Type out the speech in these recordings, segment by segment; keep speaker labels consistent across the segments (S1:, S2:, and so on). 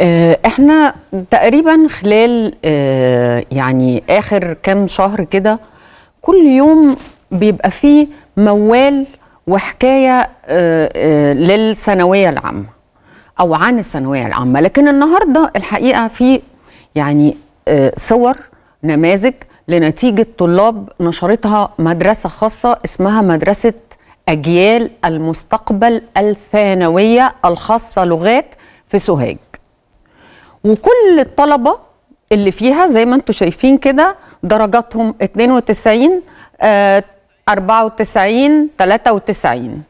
S1: آه، احنا تقريبا خلال آه، يعني اخر كام شهر كده كل يوم بيبقى فيه موال وحكايه آه، للثانويه العامه او عن الثانويه العامه لكن النهارده الحقيقه في يعني صور نماذج لنتيجه طلاب نشرتها مدرسه خاصه اسمها مدرسه اجيال المستقبل الثانويه الخاصه لغات في سوهاج وكل الطلبه اللي فيها زي ما انتم شايفين كده درجاتهم 92 94 93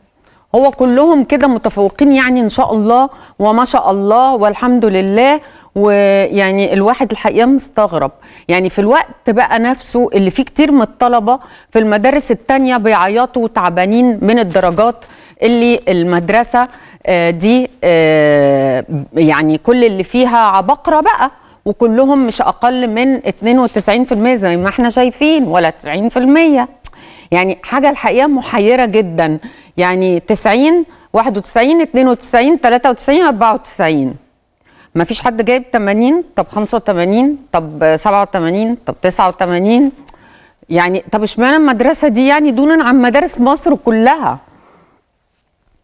S1: هو كلهم كده متفوقين يعني ان شاء الله وما شاء الله والحمد لله ويعني الواحد الحقيقه مستغرب يعني في الوقت بقى نفسه اللي فيه كتير من الطلبه في المدارس التانية بيعيطوا وتعبانين من الدرجات اللي المدرسه آه، دي آه، يعني كل اللي فيها عبقرة بقى وكلهم مش أقل من 92% زي ما احنا شايفين ولا 90% يعني حاجة الحقيقة محيرة جدا يعني 90 91 92 93 94 ما فيش حد جايب 80 طب 85 طب 87 طب 89 يعني طب اشمعنى المدرسه دي يعني دون عن مدارس مصر كلها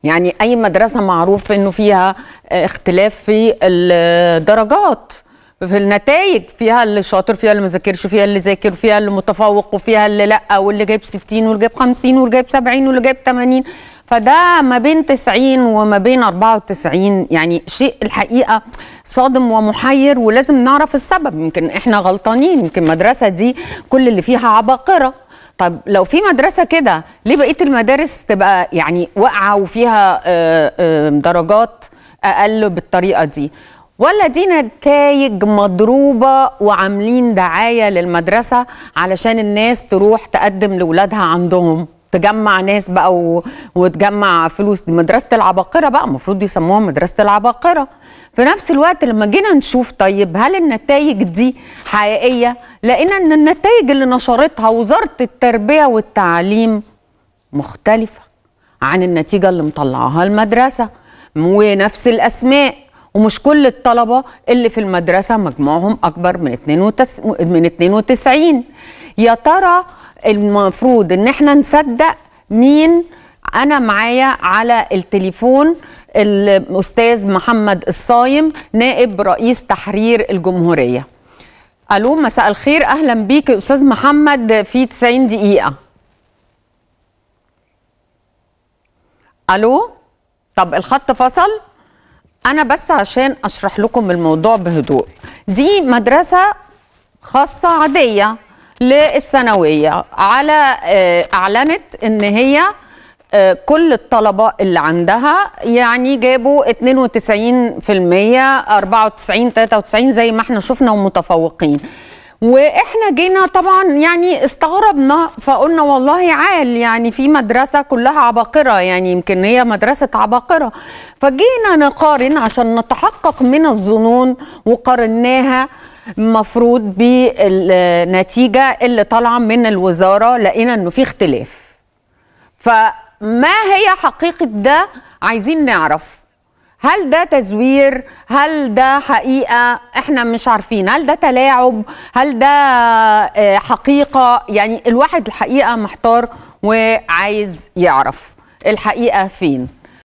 S1: يعني اي مدرسه معروف انه فيها آه، اختلاف في الدرجات في النتائج فيها اللي شاطر فيها اللي ما ذاكرش فيها اللي ذاكر فيها اللي متفوق وفيها اللي لا واللي جايب 60 واللي جايب 50 واللي جايب 70 واللي جايب 80 فده ما بين 90 وما بين 94 يعني شيء الحقيقه صادم ومحير ولازم نعرف السبب يمكن احنا غلطانين يمكن المدرسه دي كل اللي فيها عباقره طب لو في مدرسه كده ليه بقيه المدارس تبقى يعني واقعه وفيها آه، آه، درجات اقل بالطريقه دي ولا دي نتائج مضروبه وعاملين دعايه للمدرسه علشان الناس تروح تقدم لاولادها عندهم تجمع ناس بقى و... وتجمع فلوس دي مدرسه العباقره بقى المفروض يسموها مدرسه العباقره في نفس الوقت لما جينا نشوف طيب هل النتائج دي حقيقيه لقينا ان النتائج اللي نشرتها وزاره التربيه والتعليم مختلفه عن النتيجه اللي مطلعاها المدرسه ونفس الاسماء ومش كل الطلبه اللي في المدرسه مجموعهم اكبر من 92 من 92 يا ترى المفروض ان احنا نصدق مين انا معايا على التليفون الاستاذ محمد الصايم نائب رئيس تحرير الجمهوريه الو مساء الخير اهلا بيك يا استاذ محمد في 90 دقيقه الو طب الخط فصل انا بس عشان اشرح لكم الموضوع بهدوء دي مدرسه خاصه عاديه للثانويه على آه، اعلنت ان هي آه، كل الطلبة اللي عندها يعني جابوا 92 94 93 زي ما احنا شفنا ومتفوقين واحنا جينا طبعا يعني استغربنا فقلنا والله عال يعني في مدرسة كلها عباقرة يعني يمكن هي مدرسة عباقرة فجينا نقارن عشان نتحقق من الظنون وقارناها مفروض بالنتيجه اللي طالعه من الوزاره لقينا انه في اختلاف فما هي حقيقه ده عايزين نعرف هل ده تزوير هل ده حقيقه احنا مش عارفين هل ده تلاعب هل ده آه، حقيقه يعني الواحد الحقيقه محتار وعايز يعرف الحقيقه فين